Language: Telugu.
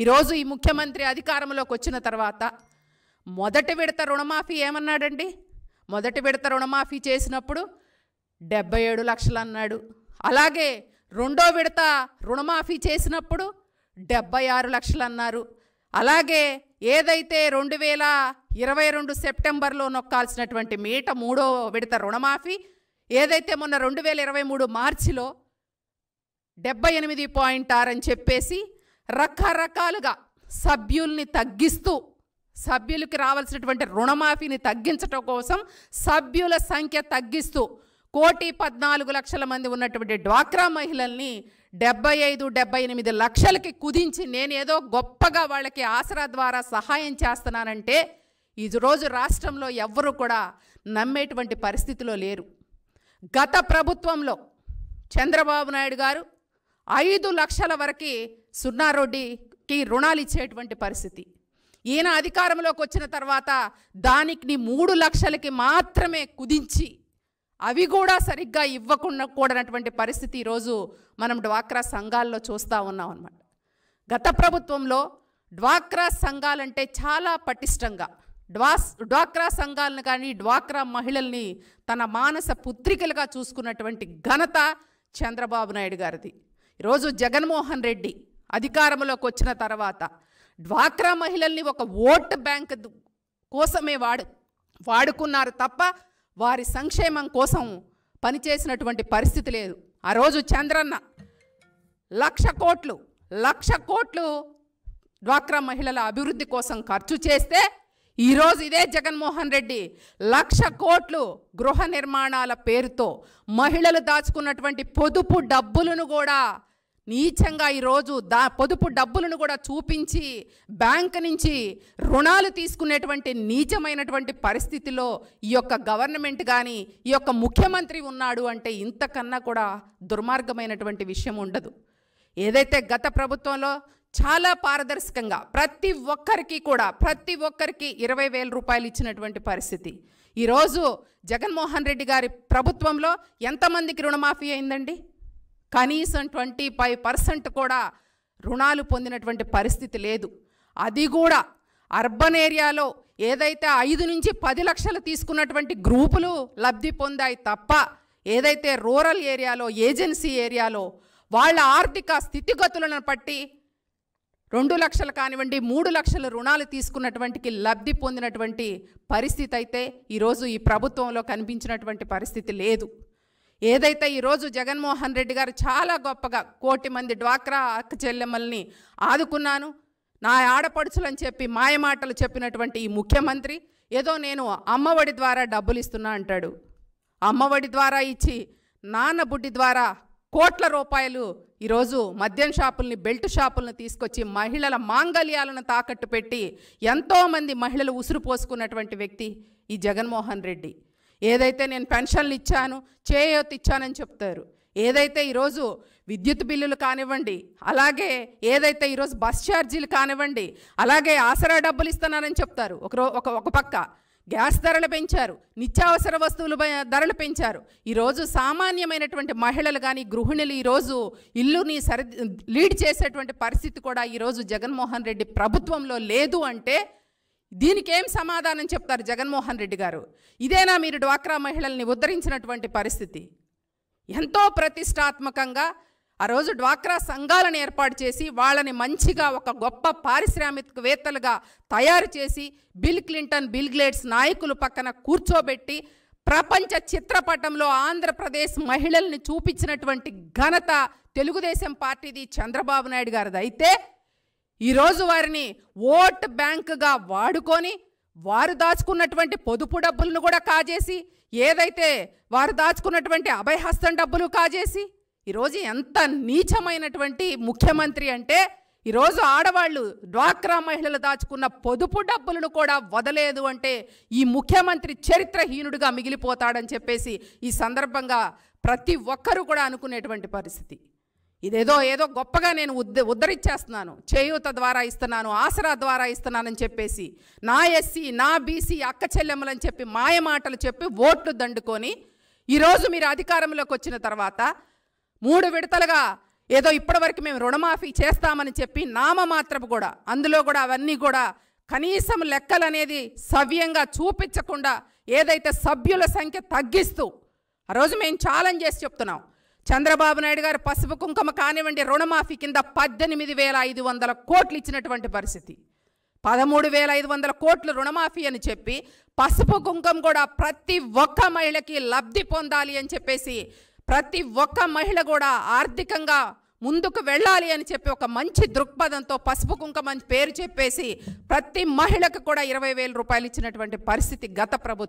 ఈరోజు ఈ ముఖ్యమంత్రి అధికారంలోకి వచ్చిన తర్వాత మొదటి విడత రుణమాఫీ ఏమన్నాడండి మొదటి విడత రుణమాఫీ చేసినప్పుడు డెబ్బై ఏడు లక్షలు అన్నాడు అలాగే రెండో విడత రుణమాఫీ చేసినప్పుడు డెబ్బై ఆరు లక్షలు అన్నారు అలాగే ఏదైతే రెండు వేల ఇరవై రెండు సెప్టెంబర్లో నొక్కాల్సినటువంటి మీట మూడో విడత రుణమాఫీ ఏదైతే మొన్న రెండు వేల ఇరవై మూడు మార్చిలో డెబ్బై ఎనిమిది పాయింట్ ఆరు అని చెప్పేసి రకరకాలుగా సభ్యుల్ని తగ్గిస్తూ సభ్యులకి రావాల్సినటువంటి రుణమాఫీని తగ్గించటం కోసం సభ్యుల సంఖ్య తగ్గిస్తూ కోటి పద్నాలుగు లక్షల మంది ఉన్నటువంటి డ్వాక్రా మహిళల్ని డెబ్బై ఐదు డెబ్బై ఎనిమిది లక్షలకి కుదించి నేనేదో గొప్పగా వాళ్ళకి ఆసరా ద్వారా సహాయం చేస్తున్నానంటే ఈరోజు రాష్ట్రంలో ఎవ్వరూ కూడా నమ్మేటువంటి పరిస్థితిలో లేరు గత ప్రభుత్వంలో చంద్రబాబు నాయుడు గారు ఐదు లక్షల వరకు సున్నారోడ్డికి రుణాలు ఇచ్చేటువంటి పరిస్థితి ఈయన అధికారంలోకి వచ్చిన తర్వాత దానికి మూడు లక్షలకి మాత్రమే కుదించి అవి కూడా సరిగ్గా ఇవ్వకుండా కూడనటువంటి పరిస్థితి ఈరోజు మనం డ్వాక్రా సంఘాల్లో చూస్తూ ఉన్నాం అనమాట గత ప్రభుత్వంలో డ్వాక్రా సంఘాలంటే చాలా పటిష్టంగా డ్వాస్ డ్వాక్రా సంఘాలను కానీ డ్వాక్రా మహిళల్ని తన మానస పుత్రికలుగా చూసుకున్నటువంటి ఘనత చంద్రబాబు నాయుడు గారిది ఈరోజు జగన్మోహన్ రెడ్డి అధికారంలోకి వచ్చిన తర్వాత డ్వాక్రా మహిళల్ని ఒక ఓట్ బ్యాంక్ కోసమే వాడు వాడుకున్నారు తప్ప వారి సంక్షేమం కోసం పనిచేసినటువంటి పరిస్థితి లేదు ఆ రోజు చంద్రన్న లక్ష కోట్లు లక్ష కోట్లు డ్వాక్రా మహిళల అభివృద్ధి కోసం ఖర్చు చేస్తే ఈరోజు ఇదే జగన్మోహన్ రెడ్డి లక్ష కోట్లు గృహ నిర్మాణాల పేరుతో మహిళలు దాచుకున్నటువంటి పొదుపు డబ్బులను కూడా నీచంగా ఈరోజు దా పొదుపు డబ్బులను కూడా చూపించి బ్యాంక్ నుంచి రుణాలు తీసుకునేటువంటి నీచమైనటువంటి పరిస్థితిలో ఈ యొక్క గవర్నమెంట్ కానీ ఈ యొక్క ముఖ్యమంత్రి ఉన్నాడు అంటే ఇంతకన్నా కూడా దుర్మార్గమైనటువంటి విషయం ఉండదు ఏదైతే గత ప్రభుత్వంలో చాలా పారదర్శకంగా ప్రతి ఒక్కరికి కూడా ప్రతి ఒక్కరికి ఇరవై వేల రూపాయలు ఇచ్చినటువంటి పరిస్థితి ఈరోజు జగన్మోహన్ రెడ్డి గారి ప్రభుత్వంలో ఎంతమందికి రుణమాఫీ అయిందండి కనీసం ట్వంటీ ఫైవ్ పర్సెంట్ కూడా రుణాలు పొందినటువంటి పరిస్థితి లేదు అది కూడా అర్బన్ ఏరియాలో ఏదైతే ఐదు నుంచి పది లక్షలు తీసుకున్నటువంటి గ్రూపులు లబ్ధి పొందాయి తప్ప ఏదైతే రూరల్ ఏరియాలో ఏజెన్సీ ఏరియాలో వాళ్ళ ఆర్థిక స్థితిగతులను బట్టి రెండు లక్షలు కానివ్వండి మూడు లక్షల రుణాలు తీసుకున్నటువంటికి లబ్ధి పొందినటువంటి పరిస్థితి అయితే ఈరోజు ఈ ప్రభుత్వంలో కనిపించినటువంటి పరిస్థితి లేదు ఏదైతే ఈరోజు జగన్మోహన్ రెడ్డి గారు చాలా గొప్పగా కోటి మంది డ్వాక్రా అక్క చెల్లెమ్మల్ని ఆదుకున్నాను నా ఆడపడుచులని చెప్పి మాయమాటలు చెప్పినటువంటి ఈ ముఖ్యమంత్రి ఏదో నేను అమ్మఒడి ద్వారా డబ్బులు ఇస్తున్నా అంటాడు అమ్మఒడి ద్వారా ఇచ్చి నాన్న బుడ్డి ద్వారా కోట్ల రూపాయలు ఈరోజు మద్యం షాపుల్ని బెల్ట్ షాపులను తీసుకొచ్చి మహిళల మాంగల్యాలను తాకట్టు పెట్టి ఎంతోమంది మహిళలు ఉసురు పోసుకున్నటువంటి వ్యక్తి ఈ జగన్మోహన్ రెడ్డి ఏదైతే నేను పెన్షన్లు ఇచ్చాను చేయూత ఇచ్చానని చెప్తారు ఏదైతే ఈరోజు విద్యుత్ బిల్లులు కానివ్వండి అలాగే ఏదైతే ఈరోజు బస్ ఛార్జీలు కానివ్వండి అలాగే ఆసరా డబ్బులు ఇస్తున్నానని చెప్తారు ఒకరో ఒక ఒక పక్క గ్యాస్ ధరలు పెంచారు నిత్యావసర వస్తువులు ధరలు పెంచారు ఈరోజు సామాన్యమైనటువంటి మహిళలు కానీ గృహిణులు ఈరోజు ఇల్లుని సరి లీడ్ చేసేటువంటి పరిస్థితి కూడా ఈరోజు జగన్మోహన్ రెడ్డి ప్రభుత్వంలో లేదు అంటే దీనికేం సమాధానం చెప్తారు జగన్మోహన్ రెడ్డి గారు ఇదేనా మీరు డ్వాక్రా మహిళల్ని ఉద్ధరించినటువంటి పరిస్థితి ఎంతో ప్రతిష్టాత్మకంగా ఆ రోజు డ్వాక్రా సంఘాలను ఏర్పాటు చేసి వాళ్ళని మంచిగా ఒక గొప్ప పారిశ్రామికవేత్తలుగా తయారు చేసి బిల్ క్లింటన్ బిల్ గ్లేట్స్ నాయకులు పక్కన కూర్చోబెట్టి ప్రపంచ చిత్రపటంలో ఆంధ్రప్రదేశ్ మహిళల్ని చూపించినటువంటి ఘనత తెలుగుదేశం పార్టీది చంద్రబాబు నాయుడు గారిది అయితే ఈరోజు వారిని ఓట్ బ్యాంకుగా వాడుకొని వారు దాచుకున్నటువంటి పొదుపు డబ్బులను కూడా కాజేసి ఏదైతే వారు దాచుకున్నటువంటి అభయహస్తం డబ్బులు కాజేసి ఈరోజు ఎంత నీచమైనటువంటి ముఖ్యమంత్రి అంటే ఈరోజు ఆడవాళ్ళు డ్వాక్రా మహిళలు దాచుకున్న పొదుపు డబ్బులను కూడా వదలేదు అంటే ఈ ముఖ్యమంత్రి చరిత్రహీనుడిగా మిగిలిపోతాడని చెప్పేసి ఈ సందర్భంగా ప్రతి ఒక్కరూ కూడా అనుకునేటువంటి పరిస్థితి ఇదేదో ఏదో గొప్పగా నేను ఉద్ ఉద్ధరిచ్చేస్తున్నాను చేయూత ద్వారా ఇస్తున్నాను ఆసరా ద్వారా ఇస్తున్నానని చెప్పేసి నా ఎస్సీ నా బీసీ అక్క చెల్లెమ్మలని చెప్పి మాయ మాటలు చెప్పి ఓట్లు దండుకొని ఈరోజు మీరు అధికారంలోకి వచ్చిన తర్వాత మూడు విడతలుగా ఏదో ఇప్పటివరకు మేము రుణమాఫీ చేస్తామని చెప్పి నామమాత్రపు కూడా అందులో కూడా అవన్నీ కూడా కనీసం లెక్కలు అనేది సవ్యంగా చూపించకుండా ఏదైతే సభ్యుల సంఖ్య తగ్గిస్తూ ఆ రోజు మేము ఛాలెంజ్ చేసి చెప్తున్నాం చంద్రబాబు నాయుడు గారు పసుపు కుంకుమ కానివ్వండి రుణమాఫీ కింద పద్దెనిమిది వేల ఐదు వందల కోట్లు ఇచ్చినటువంటి పరిస్థితి పదమూడు వేల ఐదు వందల కోట్లు రుణమాఫీ అని చెప్పి పసుపు కుంకుమ కూడా ప్రతి ఒక్క మహిళకి లబ్ధి పొందాలి అని చెప్పేసి ప్రతి ఒక్క మహిళ కూడా ఆర్థికంగా ముందుకు వెళ్ళాలి అని చెప్పి ఒక మంచి దృక్పథంతో పసుపు కుంకుమ అని పేరు చెప్పేసి ప్రతి మహిళకు కూడా ఇరవై వేల రూపాయలు ఇచ్చినటువంటి పరిస్థితి గత ప్రభుత్వం